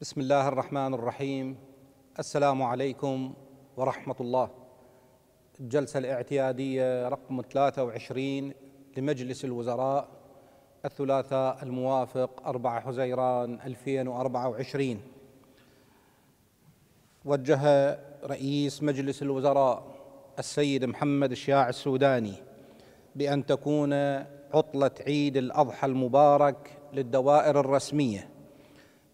بسم الله الرحمن الرحيم السلام عليكم ورحمة الله الجلسة الاعتيادية رقم 23 لمجلس الوزراء الثلاثاء الموافق 4 حزيران 2024 وجه رئيس مجلس الوزراء السيد محمد الشياع السوداني بأن تكون عطلة عيد الأضحى المبارك للدوائر الرسمية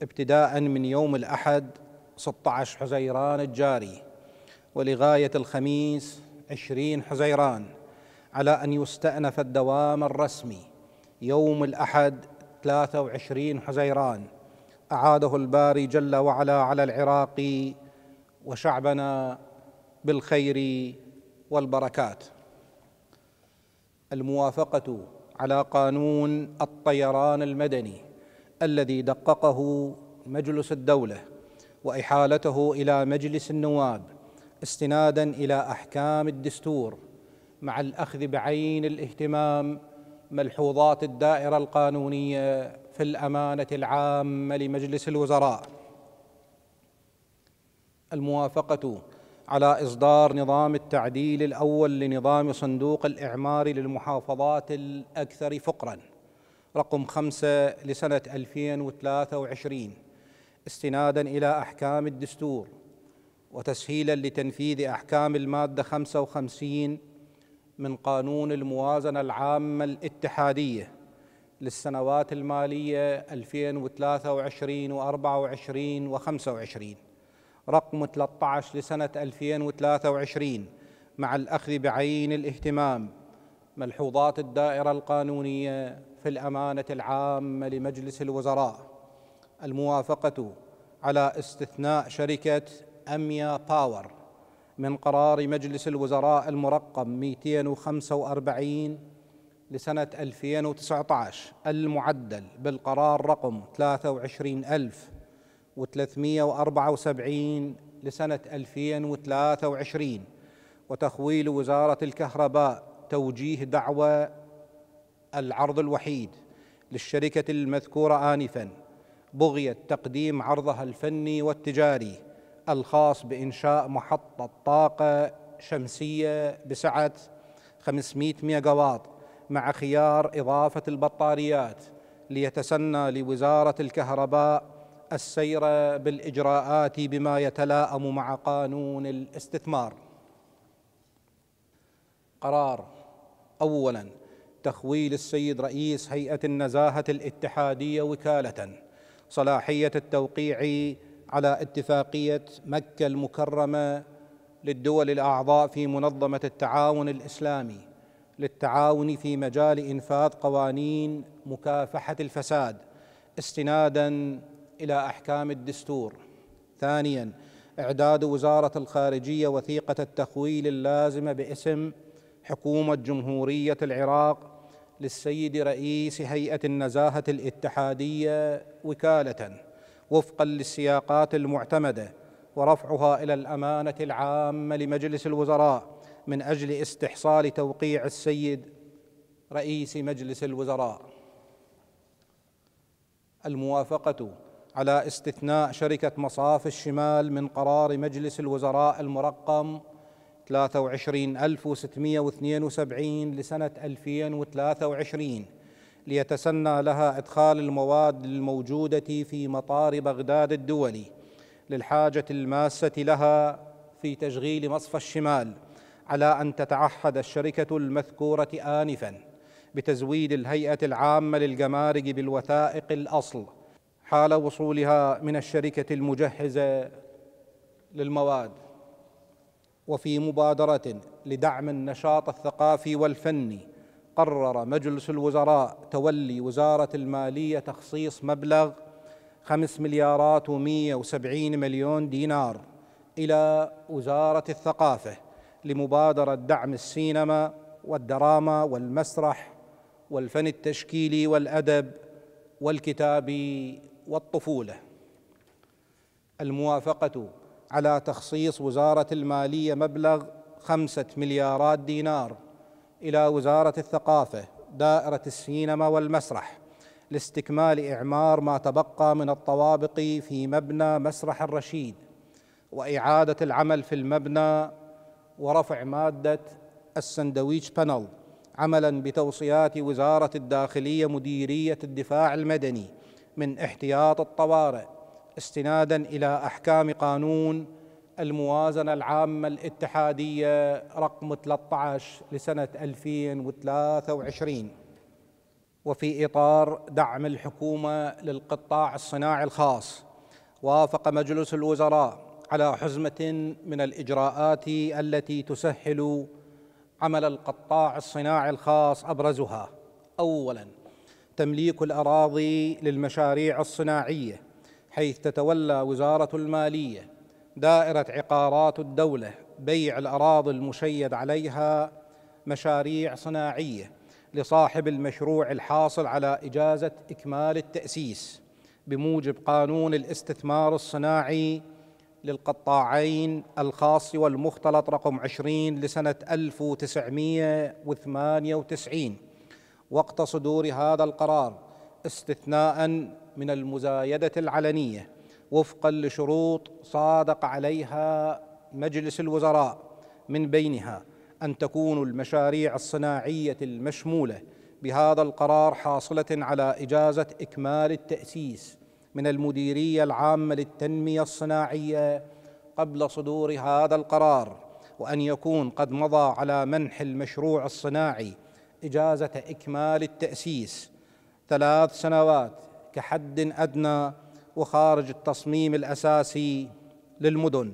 ابتداء من يوم الأحد 16 حزيران الجاري ولغاية الخميس 20 حزيران على أن يستأنف الدوام الرسمي يوم الأحد 23 حزيران أعاده الباري جل وعلا على العراق وشعبنا بالخير والبركات الموافقة على قانون الطيران المدني الذي دققه مجلس الدوله واحالته الى مجلس النواب استنادا الى احكام الدستور مع الاخذ بعين الاهتمام ملحوظات الدائره القانونيه في الامانه العامه لمجلس الوزراء الموافقه على اصدار نظام التعديل الاول لنظام صندوق الاعمار للمحافظات الاكثر فقرا رقم خمسة لسنة 2023 استنادا إلى أحكام الدستور وتسهيلا لتنفيذ أحكام المادة 55 من قانون الموازنة العامة الاتحادية للسنوات المالية 2023 و24 و25 رقم 13 لسنة 2023 مع الأخذ بعين الاهتمام ملحوظات الدائرة القانونية في الأمانة العامة لمجلس الوزراء الموافقة على استثناء شركة أميا باور من قرار مجلس الوزراء المرقم 245 لسنة 2019 المعدل بالقرار رقم 23374 لسنة 2023 وتخويل وزارة الكهرباء توجيه دعوى العرض الوحيد للشركة المذكورة آنفا بغية تقديم عرضها الفني والتجاري الخاص بإنشاء محطة طاقة شمسية بسعة 500 ميجاوات مع خيار إضافة البطاريات ليتسنى لوزارة الكهرباء السير بالإجراءات بما يتلائم مع قانون الاستثمار قرار اولا تخويل السيد رئيس هيئه النزاهه الاتحاديه وكاله صلاحيه التوقيع على اتفاقيه مكه المكرمه للدول الاعضاء في منظمه التعاون الاسلامي للتعاون في مجال انفاذ قوانين مكافحه الفساد استنادا الى احكام الدستور ثانيا اعداد وزاره الخارجيه وثيقه التخويل اللازمه باسم حكومة جمهورية العراق للسيد رئيس هيئة النزاهة الاتحادية وكالة وفقا للسياقات المعتمدة ورفعها إلى الأمانة العامة لمجلس الوزراء من أجل استحصال توقيع السيد رئيس مجلس الوزراء الموافقة على استثناء شركة مصاف الشمال من قرار مجلس الوزراء المرقم 23672 لسنة 2023 ليتسنى لها إدخال المواد الموجودة في مطار بغداد الدولي للحاجة الماسة لها في تشغيل مصفى الشمال على أن تتعهد الشركة المذكورة آنفاً بتزويد الهيئة العامة للجمارك بالوثائق الأصل حال وصولها من الشركة المجهزة للمواد وفي مبادره لدعم النشاط الثقافي والفني قرر مجلس الوزراء تولي وزاره الماليه تخصيص مبلغ 5 مليارات ومئه 170 مليون دينار الى وزاره الثقافه لمبادره دعم السينما والدراما والمسرح والفن التشكيلي والادب والكتاب والطفوله الموافقه على تخصيص وزارة المالية مبلغ خمسة مليارات دينار إلى وزارة الثقافة دائرة السينما والمسرح لاستكمال إعمار ما تبقى من الطوابق في مبنى مسرح الرشيد وإعادة العمل في المبنى ورفع مادة السندويتش بانل عملا بتوصيات وزارة الداخلية مديرية الدفاع المدني من احتياط الطوارئ استنادا الى احكام قانون الموازنه العامه الاتحاديه رقم 13 لسنه 2023 وفي اطار دعم الحكومه للقطاع الصناعي الخاص وافق مجلس الوزراء على حزمه من الاجراءات التي تسهل عمل القطاع الصناعي الخاص ابرزها اولا تمليك الاراضي للمشاريع الصناعيه حيث تتولى وزارة المالية دائرة عقارات الدولة بيع الأراضي المشيد عليها مشاريع صناعية لصاحب المشروع الحاصل على إجازة إكمال التأسيس بموجب قانون الاستثمار الصناعي للقطاعين الخاص والمختلط رقم 20 لسنة 1998 وقت صدور هذا القرار استثناء من المزايده العلنيه وفقا لشروط صادق عليها مجلس الوزراء من بينها ان تكون المشاريع الصناعيه المشموله بهذا القرار حاصله على اجازه اكمال التاسيس من المديريه العامه للتنميه الصناعيه قبل صدور هذا القرار وان يكون قد مضى على منح المشروع الصناعي اجازه اكمال التاسيس ثلاث سنوات كحد أدنى وخارج التصميم الأساسي للمدن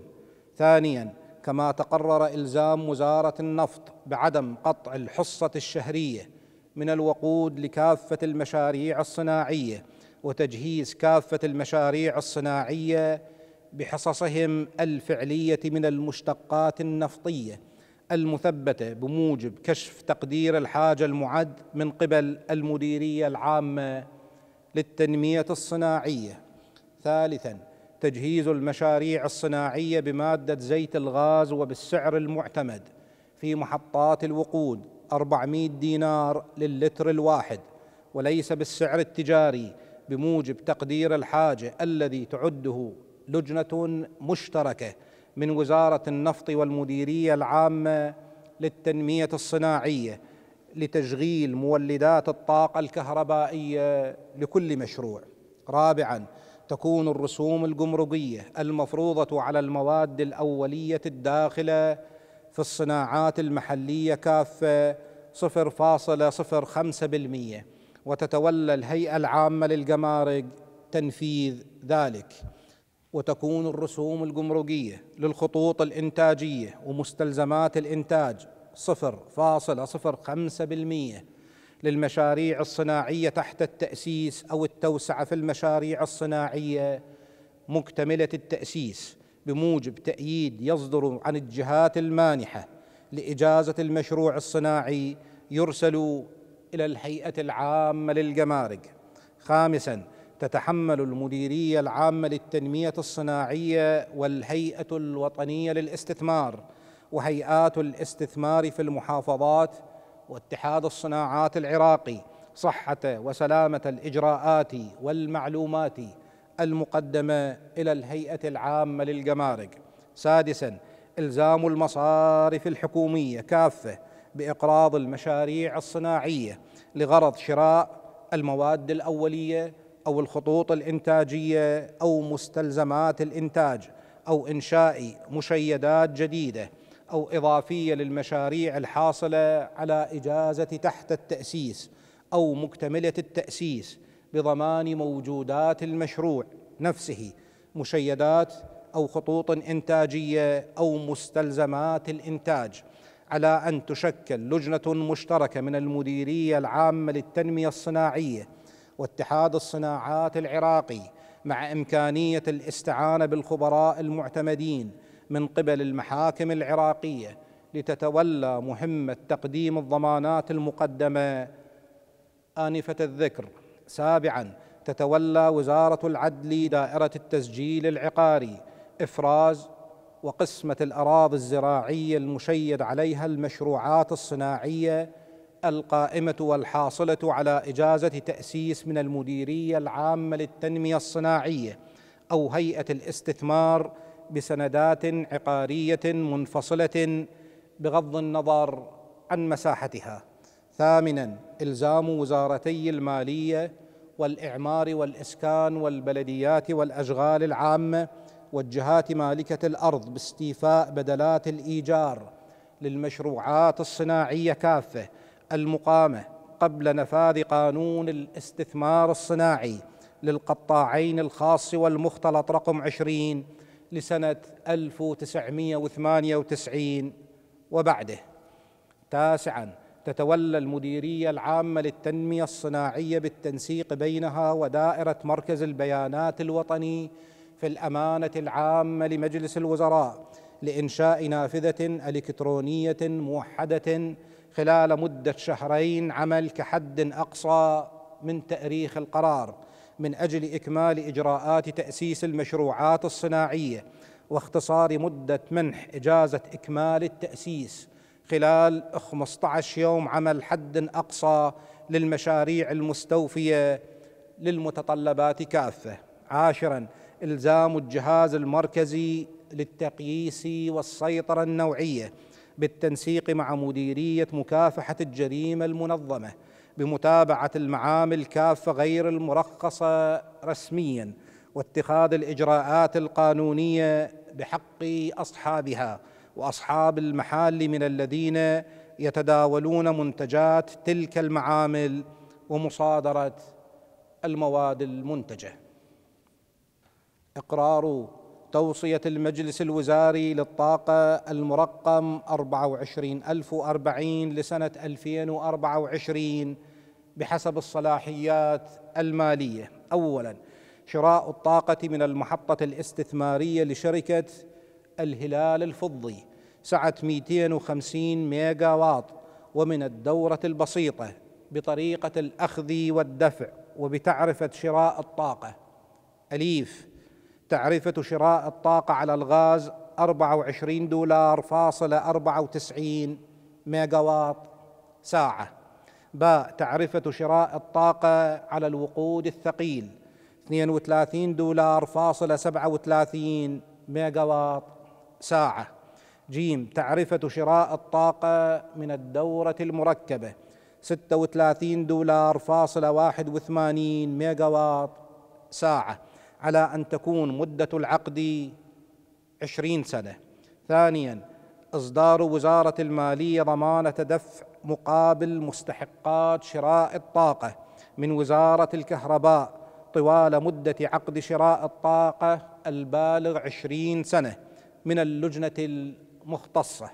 ثانيا كما تقرر إلزام وزارة النفط بعدم قطع الحصة الشهرية من الوقود لكافة المشاريع الصناعية وتجهيز كافة المشاريع الصناعية بحصصهم الفعلية من المشتقات النفطية المثبته بموجب كشف تقدير الحاجه المعد من قبل المديريه العامه للتنميه الصناعيه ثالثا تجهيز المشاريع الصناعيه بماده زيت الغاز وبالسعر المعتمد في محطات الوقود 400 دينار للتر الواحد وليس بالسعر التجاري بموجب تقدير الحاجه الذي تعده لجنه مشتركه من وزاره النفط والمديريه العامه للتنميه الصناعيه لتشغيل مولدات الطاقه الكهربائيه لكل مشروع رابعا تكون الرسوم الجمركيه المفروضه على المواد الاوليه الداخله في الصناعات المحليه كافه 0.05% وتتولى الهيئه العامه للجمارك تنفيذ ذلك وتكون الرسوم الجمركية للخطوط الإنتاجية ومستلزمات الإنتاج صفر صفر خمسة بالمئة للمشاريع الصناعية تحت التأسيس أو التوسعة في المشاريع الصناعية مكتملة التأسيس بموجب تأييد يصدر عن الجهات المانحة لإجازة المشروع الصناعي يرسل إلى الهيئة العامة للجمارك خامساً تتحمل المديريه العامه للتنميه الصناعيه والهيئه الوطنيه للاستثمار وهيئات الاستثمار في المحافظات واتحاد الصناعات العراقي صحه وسلامه الاجراءات والمعلومات المقدمه الى الهيئه العامه للجمارك سادسا الزام المصارف الحكوميه كافه باقراض المشاريع الصناعيه لغرض شراء المواد الاوليه او الخطوط الانتاجيه او مستلزمات الانتاج او انشاء مشيدات جديده او اضافيه للمشاريع الحاصله على اجازه تحت التاسيس او مكتمله التاسيس بضمان موجودات المشروع نفسه مشيدات او خطوط انتاجيه او مستلزمات الانتاج على ان تشكل لجنه مشتركه من المديريه العامه للتنميه الصناعيه واتحاد الصناعات العراقي مع امكانيه الاستعانه بالخبراء المعتمدين من قبل المحاكم العراقيه لتتولى مهمه تقديم الضمانات المقدمه انفه الذكر سابعا تتولى وزاره العدل دائره التسجيل العقاري افراز وقسمه الاراضي الزراعيه المشيد عليها المشروعات الصناعيه القائمة والحاصلة على إجازة تأسيس من المديرية العامة للتنمية الصناعية أو هيئة الاستثمار بسندات عقارية منفصلة بغض النظر عن مساحتها. ثامنا إلزام وزارتي المالية والإعمار والإسكان والبلديات والأشغال العامة والجهات مالكة الأرض باستيفاء بدلات الإيجار للمشروعات الصناعية كافة المقامه قبل نفاذ قانون الاستثمار الصناعي للقطاعين الخاص والمختلط رقم 20 لسنه 1998 وبعده. تاسعا تتولى المديريه العامه للتنميه الصناعيه بالتنسيق بينها ودائره مركز البيانات الوطني في الامانه العامه لمجلس الوزراء لانشاء نافذه الكترونيه موحده خلال مدة شهرين عمل كحد أقصى من تأريخ القرار من أجل إكمال إجراءات تأسيس المشروعات الصناعية واختصار مدة منح إجازة إكمال التأسيس خلال 15 يوم عمل حد أقصى للمشاريع المستوفية للمتطلبات كافة عاشرا إلزام الجهاز المركزي للتقييس والسيطرة النوعية بالتنسيق مع مديريه مكافحه الجريمه المنظمه بمتابعه المعامل كافه غير المرخصه رسميا واتخاذ الاجراءات القانونيه بحق اصحابها واصحاب المحال من الذين يتداولون منتجات تلك المعامل ومصادره المواد المنتجه اقرار توصية المجلس الوزاري للطاقة المرقم 24040 لسنة 2024 بحسب الصلاحيات المالية أولا شراء الطاقة من المحطة الاستثمارية لشركة الهلال الفضي سعة 250 ميجا واط ومن الدورة البسيطة بطريقة الأخذ والدفع وبتعرفة شراء الطاقة أليف تعرفة شراء الطاقة على الغاز 24 دولار فاصلة 94 ميجاوات ساعة باء تعرفة شراء الطاقة على الوقود الثقيل 32 دولار فاصلة 37 ميجاوات ساعة جيم تعرفة شراء الطاقة من الدورة المركبة 36 دولار فاصلة 81 ميجاوات ساعة على أن تكون مدة العقد عشرين سنة ثانيا إصدار وزارة المالية ضمانة دفع مقابل مستحقات شراء الطاقة من وزارة الكهرباء طوال مدة عقد شراء الطاقة البالغ عشرين سنة من اللجنة المختصة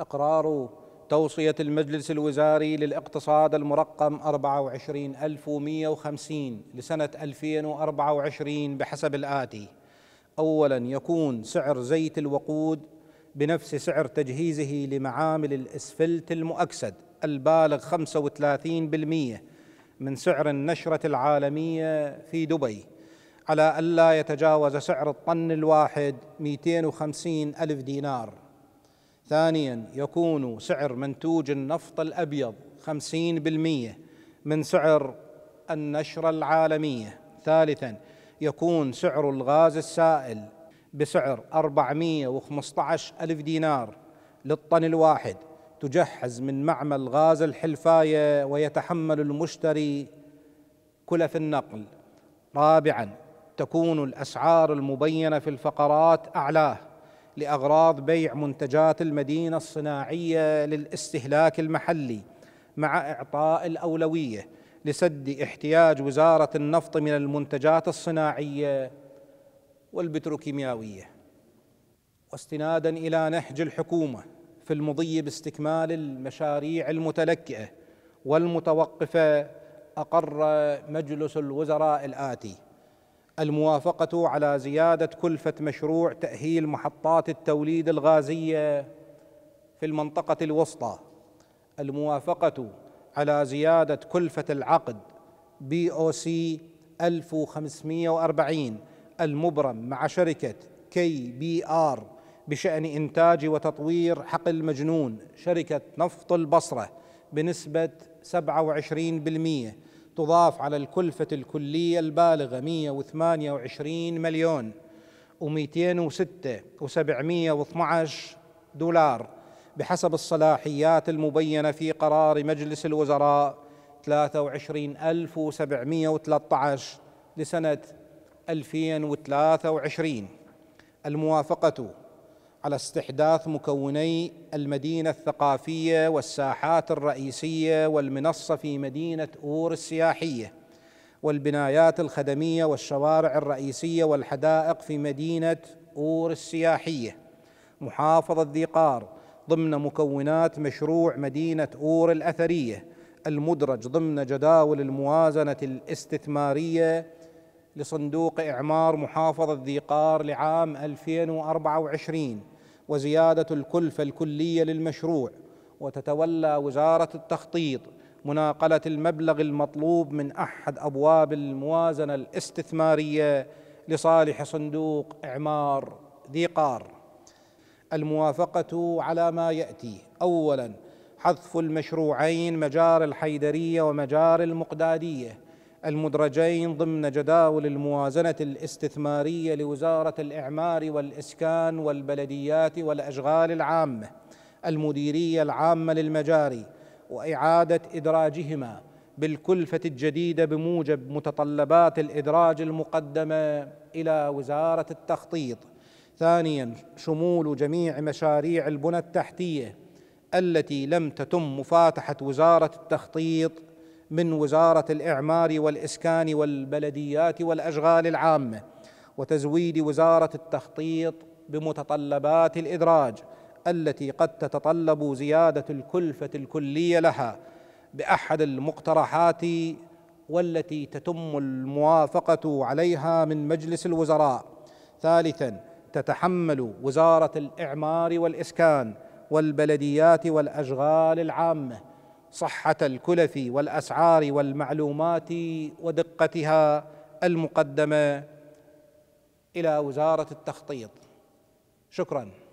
إقرار توصية المجلس الوزاري للاقتصاد المرقم 24150 لسنة 2024 بحسب الآتي أولا يكون سعر زيت الوقود بنفس سعر تجهيزه لمعامل الإسفلت المؤكسد البالغ 35% من سعر النشرة العالمية في دبي على ألا يتجاوز سعر الطن الواحد 250 ألف دينار ثانيا يكون سعر منتوج النفط الأبيض خمسين بالمية من سعر النشرة العالمية ثالثا يكون سعر الغاز السائل بسعر 415 ألف دينار للطن الواحد تجهز من معمل غاز الحلفاية ويتحمل المشتري كلف النقل رابعا تكون الأسعار المبينة في الفقرات أعلاه لاغراض بيع منتجات المدينه الصناعيه للاستهلاك المحلي مع اعطاء الاولويه لسد احتياج وزاره النفط من المنتجات الصناعيه والبتروكيماويه واستنادا الى نهج الحكومه في المضي باستكمال المشاريع المتلكئه والمتوقفه اقر مجلس الوزراء الاتي الموافقه على زياده كلفه مشروع تاهيل محطات التوليد الغازيه في المنطقه الوسطى الموافقه على زياده كلفه العقد بي او سي 1540 المبرم مع شركه كي بي ار بشان انتاج وتطوير حقل مجنون شركه نفط البصره بنسبه 27% تضاف على الكلفة الكلية البالغة 128 مليون و206 و712 دولار بحسب الصلاحيات المبينة في قرار مجلس الوزراء 23713 لسنة 2023 الموافقة على استحداث مكوني المدينه الثقافيه والساحات الرئيسيه والمنصه في مدينه اور السياحيه والبنايات الخدميه والشوارع الرئيسيه والحدائق في مدينه اور السياحيه محافظه ذي قار ضمن مكونات مشروع مدينه اور الاثريه المدرج ضمن جداول الموازنه الاستثماريه لصندوق إعمار محافظة ذي قار لعام 2024 وزياده الكلفه الكليه للمشروع وتتولى وزاره التخطيط مناقله المبلغ المطلوب من احد ابواب الموازنه الاستثماريه لصالح صندوق اعمار ذي قار الموافقه على ما ياتي اولا حذف المشروعين مجار الحيدريه ومجار المقداديه المدرجين ضمن جداول الموازنه الاستثماريه لوزاره الاعمار والاسكان والبلديات والاشغال العامه المديريه العامه للمجاري واعاده ادراجهما بالكلفه الجديده بموجب متطلبات الادراج المقدمه الى وزاره التخطيط ثانيا شمول جميع مشاريع البنى التحتيه التي لم تتم مفاتحه وزاره التخطيط من وزاره الاعمار والاسكان والبلديات والاشغال العامه وتزويد وزاره التخطيط بمتطلبات الادراج التي قد تتطلب زياده الكلفه الكليه لها باحد المقترحات والتي تتم الموافقه عليها من مجلس الوزراء ثالثا تتحمل وزاره الاعمار والاسكان والبلديات والاشغال العامه صحه الكلف والاسعار والمعلومات ودقتها المقدمه الى وزاره التخطيط شكرا